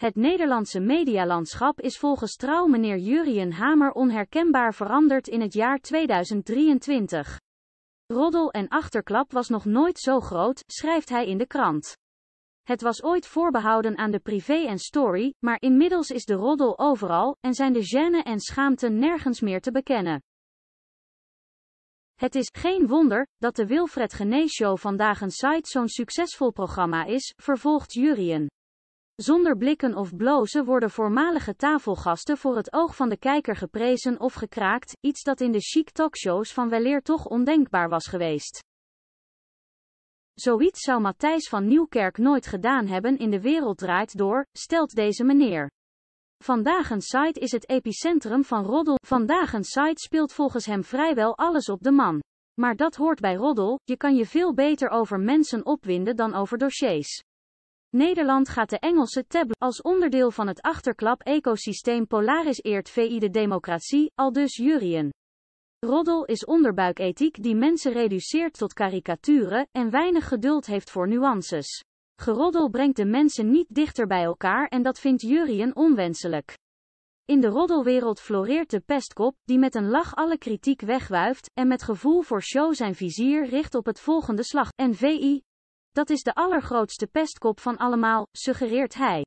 Het Nederlandse medialandschap is volgens trouw meneer Jurien Hamer onherkenbaar veranderd in het jaar 2023. Roddel en achterklap was nog nooit zo groot, schrijft hij in de krant. Het was ooit voorbehouden aan de privé en story, maar inmiddels is de roddel overal, en zijn de gêne en schaamte nergens meer te bekennen. Het is geen wonder dat de Wilfred Geneeshow Show vandaag een site zo'n succesvol programma is, vervolgt Jurien. Zonder blikken of blozen worden voormalige tafelgasten voor het oog van de kijker geprezen of gekraakt, iets dat in de chic talkshows van weleer toch ondenkbaar was geweest. Zoiets zou Matthijs van Nieuwkerk nooit gedaan hebben in De Wereld Draait Door, stelt deze meneer. Vandaag een site is het epicentrum van roddel. Vandaag een site speelt volgens hem vrijwel alles op de man. Maar dat hoort bij roddel, je kan je veel beter over mensen opwinden dan over dossiers. Nederland gaat de Engelse tab als onderdeel van het achterklap-ecosysteem Polaris eert VI de democratie, aldus Jurien. Roddel is onderbuikethiek die mensen reduceert tot karikaturen en weinig geduld heeft voor nuances. Geroddel brengt de mensen niet dichter bij elkaar en dat vindt Jurien onwenselijk. In de roddelwereld floreert de pestkop, die met een lach alle kritiek wegwuift en met gevoel voor show zijn vizier richt op het volgende slag. En VI, dat is de allergrootste pestkop van allemaal, suggereert hij.